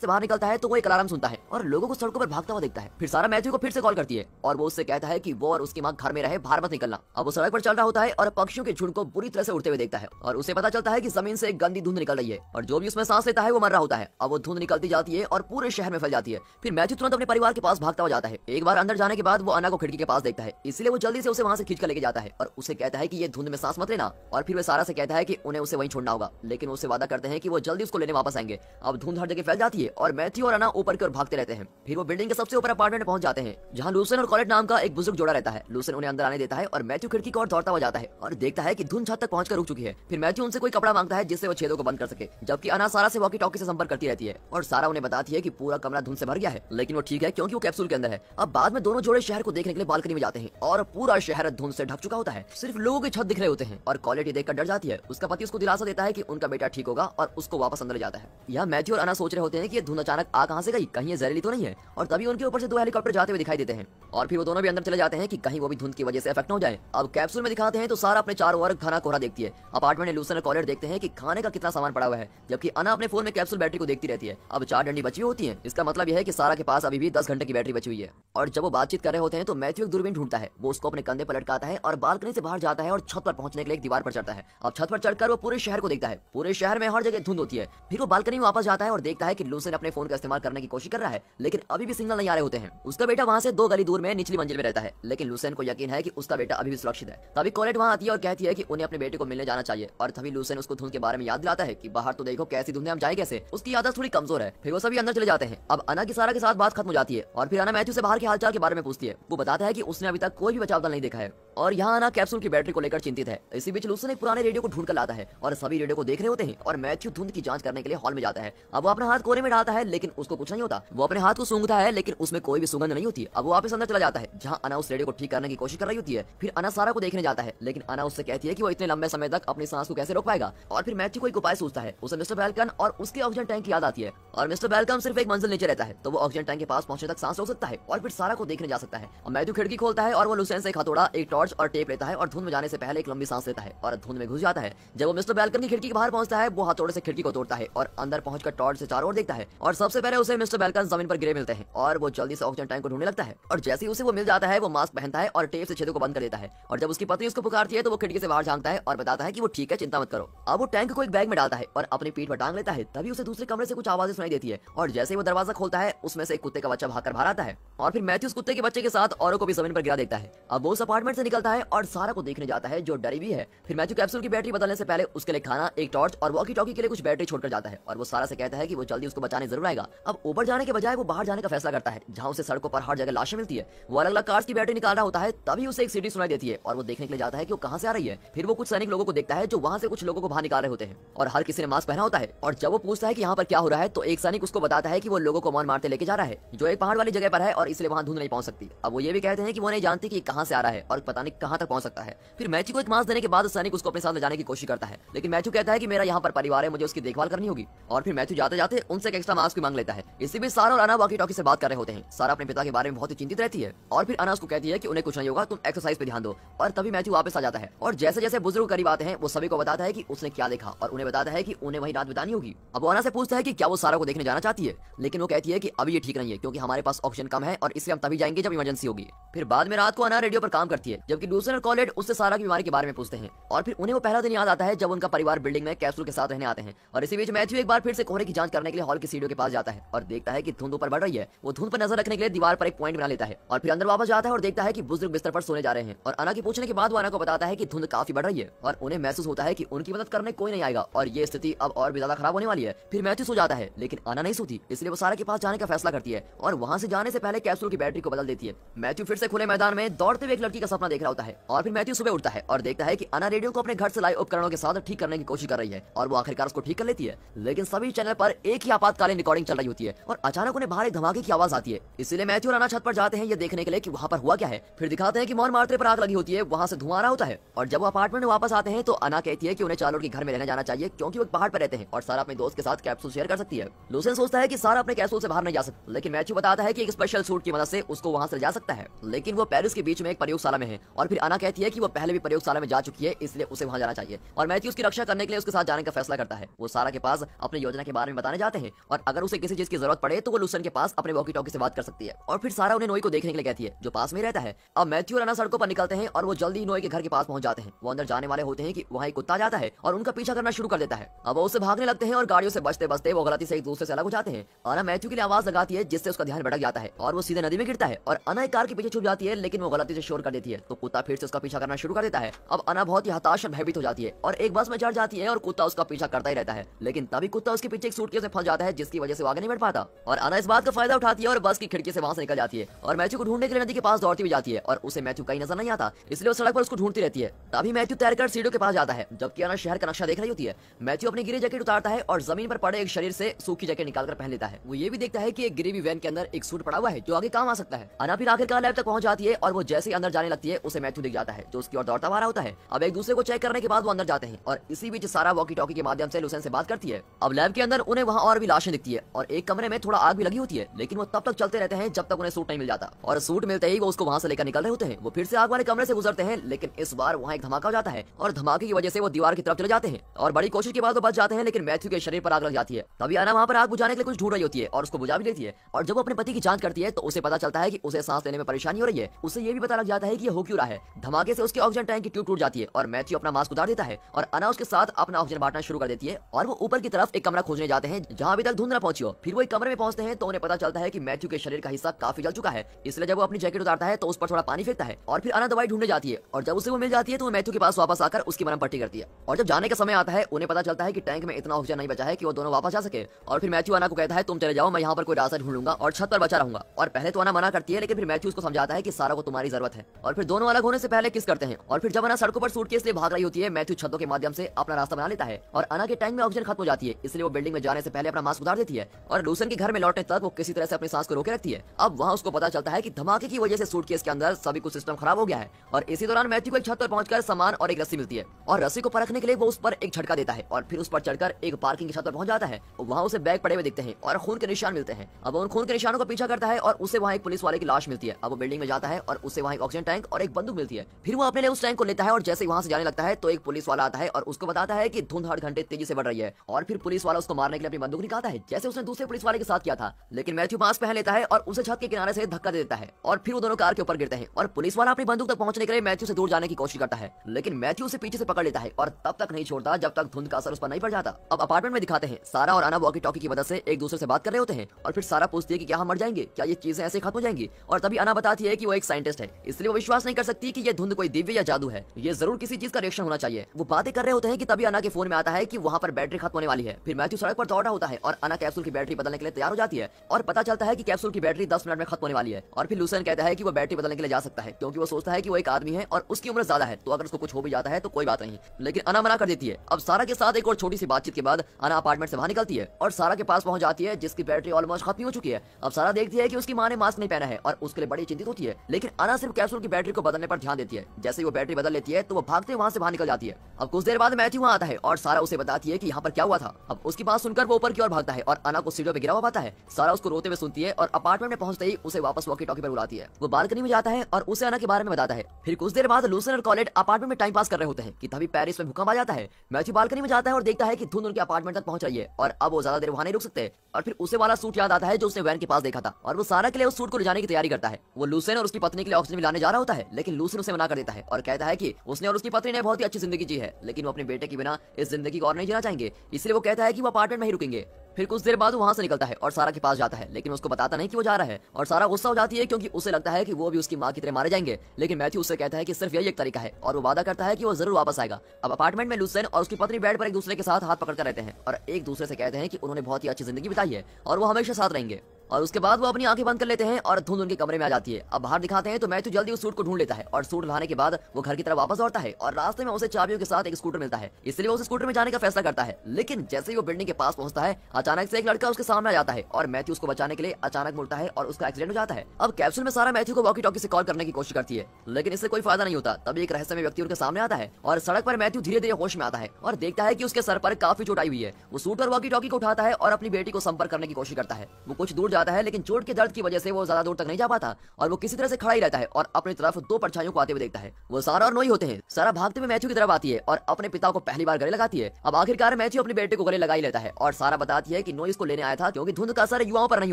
से बाहर निकलता है तो वो एक अलार्म सुनता है और लोगों को सड़कों पर भागता हुआ देखता है फिर सारा मैथ्यू को फिर से कॉल करती है और वो उससे कहता है कि वो और उसकी माँ घर में रहे बाहर मत निकलना अब वो सड़क पर चल रहा होता है और पक्षियों के झुंड को बुरी तरह से उड़ते हुए देखता है और उसे पता चलता है की जमीन से गंदी धुंध निकल रही है और जो भी उसमें सांस लेता है वो मर रहा होता है अब वो धुंध निकलती जाती है और पूरे शहर में फैल जाती है फिर मैथ्यू तुरंत अपने परिवार के पास भागता हुआ जाता है एक बार अंदर जाने के बाद वो अना को खिड़की के पास देखता है इसलिए वो जल्दी से उसे वहाँ से खींच कर लेके जाता है और उसे कहता है की ये धुंध में सांस मत लेना और फिर वो सारा से कहता है की उन्हें उसे वही छोड़ना होगा लेकिन उसे वादा करते हैं की वो जल्दी उसको लेने वापस आएंगे अब धुंध हर जगह फैल जाती है है और मैथ्यू और अना ऊपर की ओर भागते रहते हैं फिर वो बिल्डिंग के सबसे ऊपर अपार्टमेंट पहुंच जाते हैं जहाँ लूसन और कॉलेट नाम का एक बुजुर्ग जोड़ा रहता है लूसन उन्हें अंदर आने देता है और मैथ्यू खिड़की को और दौड़ता हुआ जाता है और देखता है की धुन छत तक पहुंच रुक चुकी है फिर मैथ्यू उनसे कोई कपड़ा मांगता है जिससे वो छेदों को बंद कर सके जबकि अना सारा से वॉकी टॉकी से संपर्क करती रहती है और सारा उन्हें बताती है की पूरा कमरा धुन से भर गया है लेकिन वो ठीक है क्योंकि वो कैप्सूल के अंदर है अब बाद में दोनों जोड़े शहर को देखने के लिए बालकनी में जाते हैं और पूरा शहर धुन से ढक चुका होता है सिर्फ लोगों की छत दिख रहे होते हैं और क्वालिटी देखकर डर जाती है उसका पति उसको दिलासा देता है की उनका बेटा ठीक होगा और उसको वापस अंदर जाता है यह मैथ्यू और अना सोच रहे होते हैं की धुंध अचानक आ कहाँ से गई कहीं ये जहरीली तो नहीं है और तभी उनके ऊपर से दो हेलीकॉप्टर जाते हुए दिखाई देते हैं और फिर वो दोनों भी अंदर चले जाते हैं कि कहीं वो भी धुंध की वजह से इफेक्ट हो जाए अब कैप्सूल में दिखाते हैं तो सारा अपने चारों ओर खाना कोहरा देखती है अपार्टमेंट में लूसन कॉलेट देखते हैं कि खाने का कितना सामान पड़ा हुआ है जबकि अना अपने फोन में कैप्सूल बैटरी को देखती रहती है अब चार डंडी बची होती है इसका मतलब यह है कि सारा के पास अभी भी दस घंटे की बैटरी बची हुई है और जब वो बातचीत कर रहे होते हैं तो मैथ्यू एक दूरबीन ढूंढता है वो उसको अपने कंधे पर लटकाता है और बालकनी से बाहर जाता है और छत पर पहुंचने के लिए एक दीवार पर चढ़ता है अब छत पर चढ़कर वो पूरे शहर को देखता है पूरे शहर में हर जगह धुंध होती है फिर वो बालकनी में वापस जाता है और देखता है कि लूसन से अपने फोन का इस्तेमाल करने की कोशिश कर रहा है लेकिन अभी भी सिग्नल नहीं आ रहे होते हैं उसका बेटा वहाँ से दो गली दूर में निचली मंजिल में रहता है लेकिन लुसेन को यकीन है की उसका बेटा अभी भी सुरक्षित है तभी कॉलेट वहाँ आती है और कहती है की उन्हें अपने बेटे को मिलने जाना चाहिए और तभी लुसेन उसको धुंध के बारे में याद दिलाता है की बाहर तो देखो कैसी धुंध हम जाए कैसे उसकी आदत थोड़ी कमजोर है फिर वो सभी अंदर चले जाते हैं अब अना की सारा के साथ बात खत्म हो जाती है और फिर अना मैथ्यू से बाहर के हालचाल के बारे में पूछती है वो बताता है की उसने अभी तक कोई भी बचाव दल नहीं देखा है और यहाँ आना कैप्सूल की बैटरी को लेकर चिंतित है इसी बीच लूसन एक पुराने रेडियो को ढूंढ कर लाता है और सभी रेडियो को देख रहे होते हैं और मैथ्यू धुंध की जांच करने के लिए हॉल में जाता है अब वो अपना हाथ कोने में नहाता है लेकिन उसको कुछ नहीं होता वो अपने हाथ को सूंघता है लेकिन उसमें कोई भी सुगंध नहीं होती अब वो वापस अंदर चला जाता है जहाँ अना उस रेडियो को ठीक करने की कोशिश कर रही होती है फिर अना सारा को देखने जाता है लेकिन अना उससे कहती है की वो इतने लंबे समय तक अपनी सांस को कैसे रोक पाएगा और फिर मैथ्यू को एक उपाय सोचता है उसे मिस्टर बैलकन और उसके ऑक्सीजन टैंक की याद आती है और मिस्टर बैलकन सिर्फ एक मंजिल नीचे रहता है तो वो ऑक्सीजन टैंक के पास पहुंचने तक सांस रोक सकता है और फिर सारा को देखने जा सकता है और मैथ्यू खिड़की खोलता है और वो लुसेन से हथोड़ा एक टॉर्च और टेप लेता है और धुंध में जाने से पहले एक लंबी सांस लेता है और धुंध में घुस जाता है जब वो मिस्टर बैलकन की खिड़की के बाहर पहुंचता है वो हथौड़े से खिड़की को तोड़ता है और अंदर पहुंचकर टॉर्च से चारों ओर देखता है और सबसे पहले उसे मिस्टर बेलकन जमीन पर गिरे मिलते हैं और वो जल्दी से ऑक्सीजन टैंक को ढूंढने लगता है और जैसे ही उसे वो मिल जाता है वो मास्क पहनता है और टेप से छेद को बंद कर देता है और जब उसकी पत्नी उसको पुकारती है तो वो खिड़की से बाहर झांकता है और बताता है की वो ठीक है चिंता मत करो अब वो टैंक को एक बैग में डालता है और अपनी पीठ पर टांग लेता है तभी उसे दूसरे कमरे से कुछ आवाजें सुनाई देती है और जैसे ही वो दरवाजा खोलता है उसमें से एक कुत्ते का बच्चा भागकर बाहर आता है और फिर उस कुत्ते के बच्चे के साथ और को भी जमीन पर गिरा देता है अब वो उस अपार्टमेंट से निकलता है और सारा को देखने जाता है जो डरी भी है फिर मैथ्यू कैप्सूल की बैटरी बदलने से पहले उसके लिए खाना एक टॉर्च और वॉकी टॉकी के लिए कुछ बैटरी छोड़कर जाता है और वो सारा से कहता है कि वो जल्दी उसको बचा बचाने जरूर आएगा अब ऊपर जाने के बजाय वो बाहर जाने का फैसला करता है जहाँ उसे सड़कों पर हर जगह लाशें मिलती है वो अलग अलग कार्स की बैटरी निकाल रहा होता है तभी उसे एक सिटी सुनाई देती है और वो देखने के लिए जाता है की कहाँ से आ रही है फिर वो कुछ सैनिक लोगों को देखता है जो वहाँ से कुछ लोगों को बाहर निकाल रहे होते हैं और हर किसी ने मास्क पहना होता है और जब वो पूछता है की यहाँ पर क्या हो रहा है तो एक सैनिक उसको बताता है की वो लोगों को मौन मारते लेके जा रहा है जो एक पहाड़ वाली जगह पर है और इसलिए वहाँ धुंध नहीं पहुंच सकती अब वो ये भी कहते हैं कि वो नहीं जानती की कहाँ से आ रहा है और पता नहीं कहाँ तक पहुंच सकता है फिर मैथ्यू को एक मास्क देने के बाद सैनिक उसको अपने साथ ले जाने की कोशिश करता है लेकिन मैथ्यू कहता है कि मेरा यहाँ पर परिवार है मुझे उसकी देखभाल करनी होगी और फिर मैथ्यू जाते जाते उनसे एक एक्स्ट्रा मास्क मांग लेता है इसी बीच सारा और अना वॉकी टॉकी से बात कर रहे होते हैं सारा अपने पिता के बारे में बहुत ही चिंतित रहती है और फिर अना उसको कहती है कि उन्हें कुछ नहीं होगा तुम एक्सरसाइज पे ध्यान दो और तभी मैथ्यू वापस आ जाता है और जैसे जैसे बुजुर्ग करीब आते हैं वो सभी को बताता है की उसने क्या देखा और उन्हें बताता है की उन्हें वही रात बतानी होगी अब वो अना से पूछता है की क्या वो सारा को देखने जाना चाहती है लेकिन वो कहती है की अभी ये ठीक नहीं है क्योंकि हमारे पास ऑक्सीजन कम है और इसलिए हम तभी जाएंगे जब इमरजेंसी होगी फिर बाद में रात को अना रेडियो पर काम करती है जबकि दूसरे कॉलेज उससे सारा की बीमारी के बारे में पूछते हैं और फिर उन्हें वो पहला दिन याद आता है जब उनका परिवार बिल्डिंग में कैप्सूल के साथ रहने आते हैं और इसी बीच मैथ्यू एक बार फिर से कोहरे की जांच करने के लिए हॉल की सीढ़ियों के पास जाता है और देखता है कि धुंध ऊपर बढ़ रही है वो धुंध पर नजर रखने के लिए दीवार पर एक पॉइंट बना लेता है और फिर अंदर वापस जाता है और देखता है कि बुजुर्ग बिस्तर पर सोने जा रहे हैं और अना के पूछने के बाद वो अना को बताता है कि धुंध काफी बढ़ रही है और उन्हें महसूस होता है कि उनकी मदद करने कोई नहीं आएगा और ये स्थिति अब और भी ज्यादा खराब होने वाली है फिर मैथ्यू सो जाता है लेकिन अना नहीं सोती इसलिए वो सारा के पास जाने का फैसला करती है और वहाँ से जाने से पहले कैप्सूल की बैटरी को बदल देती है मैथ्यू फिर से खुले मैदान में दौड़ते हुए एक लड़की का सपना देख रहा होता है और फिर मैथ्यू सुबह उठता है और देखता है की अना रेडियो को अपने घर से लाए उपकरणों के साथ ठीक करने की कोशिश कर रही है और वो आखिरकार उसको ठीक कर लेती है लेकिन सभी चैनल पर एक ही आपात आपातकालीन रिकॉर्डिंग चल रही होती है और अचानक उन्हें बाहर एक धमाके की आवाज आती है इसलिए मैथ्यू राना छत पर जाते हैं ये देखने के लिए कि वहाँ पर हुआ क्या है फिर दिखाते हैं कि मौन मारते पर आग लगी होती है वहाँ से धुआं रहा होता है और जब वो अपार्टमेंट में वापस आते हैं तो अना कहती है की उन्हें चारों के घर में रहने जाना चाहिए क्योंकि वो पहाड़ पर रहते हैं और सारा अपने दोस्त के साथ कैप्सूल शेयर कर सकती है लूसन सोचता है की सारा अपने कैप्सूल से बाहर नहीं जा सकता लेकिन मैथ्यू बताता है की एक स्पेशल सूट की मदद से उसको वहाँ से जा सकता है लेकिन वो पेरिस के बीच में एक प्रयोगशाला में है और फिर अना कहती है की वो पहले भी प्रयोगशाला में जा चुकी है इसलिए उसे वहाँ जाना चाहिए और मैथ्यू उसकी रक्षा करने के लिए उसके साथ जाने का फैसला करता है वो सारा के पास अपनी योजना के बारे में बताने जाते हैं और अगर उसे किसी चीज की जरूरत पड़े तो वो लूसन के पास अपने वॉकी टॉकी से बात कर सकती है और फिर सारा उन्हें नोई को देखने के लिए कहती है जो पास में रहता है अब मैथ्यू राना सड़कों पर निकलते हैं और वो जल्दी नोई के घर के पास पहुंच जाते हैं वो अंदर जाने वाले होते हैं कि वहाँ एक कुत्ता जाता है और उनका पीछा करना शुरू कर देता है अब वो उसे भागने लगते हैं और गाड़ियों से बचते बचते वो गलती से एक दूसरे से अलग हो जाते हैं अना मैथ्यू के लिए आवाज लगाती है जिससे उसका ध्यान भटक जाता है और वो सीधे नदी में गिरता है और अना एक कार के पीछे छुप जाती है लेकिन वो गलती से शोर कर देती है तो कुत्ता फिर से उसका पीछा करना शुरू कर देता है अब अना बहुत ही हताश और भयभीत हो जाती है और एक बस में चढ़ जाती है और कुत्ता उसका पीछा करता ही रहता है लेकिन तभी कुत्ता उसके पीछे एक सूट के फंस जाता है जिसकी वजह से वो आगे नहीं बढ़ पाता और आना इस बात का फायदा उठाती है और बस की खिड़की से वहां से निकल जाती है और मैथ्यू को ढूंढने के लिए नदी के पास दौड़ती हुई जाती है और उसे मैथ्यू कहीं नजर नहीं आता इसलिए वो सड़क पर उसको ढूंढती रहती है तभी मैथ्यू तैरकर सीढ़ियों के पास जाता है जबकि आना शहर का नक्शा देख रही होती है मैथ्यू अपनी गिरी जैकेट उतारता है और जमीन पर पड़े एक शरीर से सूखी जैकेट निकालकर पहन लेता है वो ये भी देखता है की एक गिरी वैन के अंदर एक सूट पड़ा हुआ है जो आगे काम आ सकता है आना फिर आखिरकार लैब तक पहुंच जाती है और वो जैसे अंदर जाने लगती है उसे मैथ्यू दिख जाता है जो उसकी और दौड़ता हुआ होता है अब एक दूसरे को चेक करने के बाद वो अंदर जाते हैं और इसी बीच सारा वॉकी टॉकी के माध्यम से लुसेन से बात करती है अब लैब के अंदर उन्हें वहाँ और भी लाश लाशें दिखती है और एक कमरे में थोड़ा आग भी लगी होती है लेकिन वो तब तक चलते रहते हैं जब तक उन्हें सूट नहीं मिल जाता और सूट मिलते ही वो उसको वहाँ से लेकर निकल रहे होते हैं वो फिर से आग वाले कमरे से गुजरते हैं लेकिन इस बार वहाँ एक धमाका हो जाता है और धमाके की वजह से वो दीवार की तरफ चले जाते हैं और बड़ी कोशिश के बाद वो बच जाते हैं लेकिन मैथ्यू के शरीर पर आग लग जाती है तभी आना वहाँ पर आग बुझाने के लिए कुछ ढूंढ रही होती है और उसको बुझा भी लेती है और जब वो अपने पति की जांच करती है तो उसे पता चलता है की उसे सांस लेने में परेशानी हो रही है उसे ये भी पता लग जाता है की हो क्यों रहा है धमाके से उसके ऑक्सीजन टैंक की ट्यूब टूट जाती है और मैथ्यू अपना मास्क उतार देता है और अना उसके साथ अपना ऑक्सीजन बांटना शुरू कर देती है और वो ऊपर की तरफ एक कमरा खोजने जाते हैं जहाँ अभी तक धुंधला पहुंची हो फिर वो एक कमरे में पहुंचते हैं तो उन्हें पता चलता है कि मैथ्यू के शरीर का हिस्सा काफी जल चुका है इसलिए जब वो अपनी जैकेट उतारता है तो उस पर थोड़ा पानी फेंकता है और फिर अना दवाई ढूंढने जाती है और जब उसे वो मिल जाती है तो मैथ्यू के पास वापस आकर उसकी मरम पट्टी करती है और जब जाने का समय आता है उन्हें पता चलता है की टैंक में इतना ऑक्सीजन नहीं बचा है की वो दोनों वापस जा सके और फिर मैथ्यू अना को कहता है तुम चले जाओ मैं यहाँ पर कोई रास्ता ढूंढूंगा और छत पर बचा रहूंगा और पहले तो अना मना करती है लेकिन फिर मैथ्यू उसको समझाता है की सारा को तुम्हारी जरूरत है और फिर दोनों अलग होने से पहले किस करते हैं और फिर जब अना सड़कों पर सूट के इसलिए भाग रही होती है मैथ्यू छतों के माध्यम से अपना रास्ता बना लेता है और अना के टैंक में ऑक्सीजन खत्म हो जाती है इसलिए वो बिल्डिंग में जाने से पहले अपना मास्क सुधार देती है और लूसन के घर में लौटने तक वो किसी तरह से अपनी सांस को रोके रखती है अब वहाँ उसको पता चलता है की धमाके की वजह से सूट के अंदर सभी कुछ सिस्टम खराब हो गया है और इसी दौरान मैथ्यू को एक छत पर पहुंचकर सामान और एक रस्सी मिलती है और रस्सी को परखने के लिए वो उस पर एक झटका देता है और फिर उस पर चढ़कर एक पार्किंग की छत पर पहुंच जाता है वहाँ उसे बैग पड़े हुए दिखते हैं और खून के निशान मिलते हैं अब उन खून के निशानों का पीछा करता है और उसे वहाँ एक पुलिस वाले की लाश मिलती है अब वो बिल्डिंग में जाता है और उसे वहाँ एक ऑक्सीजन टैंक और एक बंदूक मिलती है फिर वो अपने लिए उस टैंक को लेता है और जैसे वहाँ से जाने लगता है तो एक पुलिस वाला आता है और उसको बताता है की धुंध हर घंटे तेजी से बढ़ रही है और फिर पुलिस वाला उसको मारने के लिए अपनी बंदूक निकालता है है जैसे उसने दूसरे पुलिस वाले के साथ किया था लेकिन मैथ्यू मास्क पहन लेता है और उसे छत के किनारे से धक्का दे देता है और फिर वो दोनों कार के ऊपर गिरते हैं और पुलिस वाला अपनी बंदूक तक पहुंचने के लिए मैथ्यू से दूर जाने की कोशिश करता है लेकिन मैथ्यू उसे पीछे से पकड़ लेता है और तब तक नहीं छोड़ता जब तक धुंध का असर उस पर नहीं पड़ जाता अब अपार्टमेंट में दिखाते हैं सारा और आना वॉकी टॉकी की मदद से एक दूसरे से बात कर रहे होते हैं और फिर सारा पूछती है की क्या हम मर जाएंगे क्या ये चीजें ऐसे खत्म हो जाएंगी और तभी आना बताती है की वो एक साइंटिस्ट है इसलिए वो विश्वास नहीं कर सकती की ये धुंध कोई दिव्य या जादू है ये जरूर किसी चीज का रिएक्शन होना चाहिए वो बातें कर रहे होते हैं की तभी आना के फोन में आता है की वहाँ पर बैटरी खत्म होने वाली है फिर मैथ्यू सड़क पर दौड़ा होता है और और अना कैप्सूल की बैटरी बदलने के लिए तैयार हो जाती है और पता चलता है कि कैप्सूल की बैटरी दस मिनट में खत्म होने वाली है और फिर लूसन कहता है कि वो बैटरी बदलने के लिए जा सकता है क्योंकि वो सोचता है कि वो एक आदमी है और उसकी उम्र ज्यादा है तो अगर उसको कुछ हो भी जाता है तो कोई बात नहीं लेकिन अना मना कर देती है अब सारा के साथ एक और छोटी सी बातचीत के बाद अना अपार्टमेंट से बाहर निकलती है और सारा के पास पहुंच जाती है जिसकी बैटरी ऑलमोस्ट खत्म हो चुकी है अब सारा देखती है की उसकी माँ ने मास्क नहीं पहना है और उसके लिए बड़ी चिंतित होती है लेकिन अना सिर्फ कैप्सूल की बैटरी को बदलने पर ध्यान देती है जैसे वो बैटरी बदल लेती है तो वो भागते वहाँ से बाहर निकल जाती है अब कुछ देर बाद मैथ्यू वहाँ आता है और सारा उसे बताती है की यहाँ पर क्या हुआ था अब उसकी बात सुनकर वो ऊपर की ओर भाग करता है और अना को सीढ़ियों पर गिरा हुआ पाता है सारा उसको रोते हुए सुनती है और अपार्टमेंट में पहुंचते ही उसे वापस वॉकी टॉकी पर बुलाती है वो बालकनी में जाता है और उसे अना के बारे में बताता है फिर कुछ देर बाद लूसन और कॉलेज अपार्टमेंट में टाइम पास कर रहे होते हैं कि तभी पैरिस में भूकंप आ जाता है मैथ्यू बालकनी में जाता है और देखता है की धुंध उनके अपार्टमेंट तक पहुंच रही है और अब वो ज्यादा देर वहाँ नहीं रुक सकते और फिर उसे वाला सूट याद आता है जो उसने वैन के पास देखा था और वो सारा के लिए उस सूट को ले जाने की तैयारी करता है वो लूसन और उसकी पत्नी के लिए ऑक्सीजन लाने जा रहा होता है लेकिन लूसन उसे मना कर देता है और कहता है कि उसने और उसकी पत्नी ने बहुत ही अच्छी जिंदगी जी है लेकिन वो अपने बेटे के बिना इस जिंदगी को और नहीं जीना चाहेंगे इसलिए वो कहता है कि वो अपार्टमेंट में ही रुकेंगे फिर कुछ देर बाद वहाँ से निकलता है और सारा के पास जाता है लेकिन उसको बताता नहीं कि वो जा रहा है और सारा गुस्सा हो जाती है क्योंकि उसे लगता है कि वो भी उसकी माँ की तरह मारे जाएंगे लेकिन मैथ्यू उससे कहता है कि सिर्फ यही एक तरीका है और वो वादा करता है कि वो जरूर वापस आएगा अब अपार्टमेंट में लूसेन और उसकी पत्नी बेड पर एक दूसरे के साथ हाथ पकड़ कर रहते हैं और एक दूसरे से कहते हैं कि उन्होंने बहुत ही अच्छी जिंदगी बिताई है और वो हमेशा साथ रहेंगे और उसके बाद वो अपनी आंखें बंद कर लेते हैं और धुंध उनके कमरे में आ जाती है अब बाहर दिखाते हैं तो मैथ्यू जल्दी उस सूट को ढूंढ लेता है और सूट लाने के बाद वो घर की तरफ वापस दौड़ता है और रास्ते में उसे चाबियों के साथ एक स्कूटर मिलता है इसलिए उस स्कूटर में जाने का फैसला करता है लेकिन जैसे ही वो बिल्डिंग के पास पहुंचता है अचानक से एक लड़का उसके सामने आ जाता है और मैथ्यू उसको बचाने के लिए अचानक मुड़ता है और उसका एक्सीडेंट हो जाता है अब कैप्सूल में सारा मैथ्यू को वॉकी टॉकी से कॉल करने की कोशिश करती है लेकिन इससे कोई फायदा नहीं होता तभी एक रहस्यमय व्यक्ति उनके सामने आता है और सड़क पर मैथ्यू धीरे धीरे होश में आता है और देखता है की उसके सर पर काफी चोट आई हुई है वो सूट और वॉकी टॉकी को उठाता है और अपनी बेटी को संपर्क करने की कोशिश करता है वो कुछ दूर जाता है लेकिन चोट के दर्द की वजह से वो ज्यादा दूर तक नहीं जा पाता और वो किसी तरह से खड़ा ही रहता है और अपनी तरफ दो परछाइयों को आते हुए देखता है वो सारा और नोई होते हैं सारा भागते हुए मैथ्यू की तरफ आती है और अपने पिता को पहली बार गले लगाती है अब आखिरकार मैथ्यू अपने बेटे को गले लगा ही लेता है और सारा बताती है की नोई इसको लेने आया था क्योंकि धुंध का असर युवाओं पर नहीं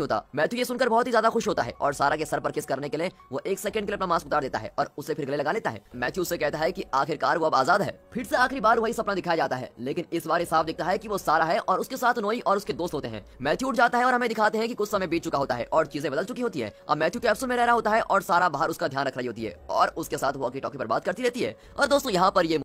होता मैथ्यू ये सुनकर बहुत ही ज्यादा खुश होता है और सारा के सर पर किस करने के लिए वो एक सेकंड के लिए अपना मास्क उतार देता है और उसे फिर गले लगा लेता है मैथ्यू उसे कहता है की आखिरकार वो अब आजाद है फिर से आखिरी बार वही सपना दिखाया जाता है लेकिन इस बार साफ दिखता है की वो सारा है और उसके साथ नोई और उसके दोस्त होते हैं मैथ्यू उठ जाता है और हमें दिखाते हैं कि कुछ समय बीत चुका होता है और चीजें बदल चुकी होती है अब मैथ्यू कैप्सूल में रह रहा होता है और सारा बाहर उसका ध्यान रख रही होती है और उसके साथ वॉकी टॉकी पर बात करती रहती है और दोस्तों यहाँ पर ये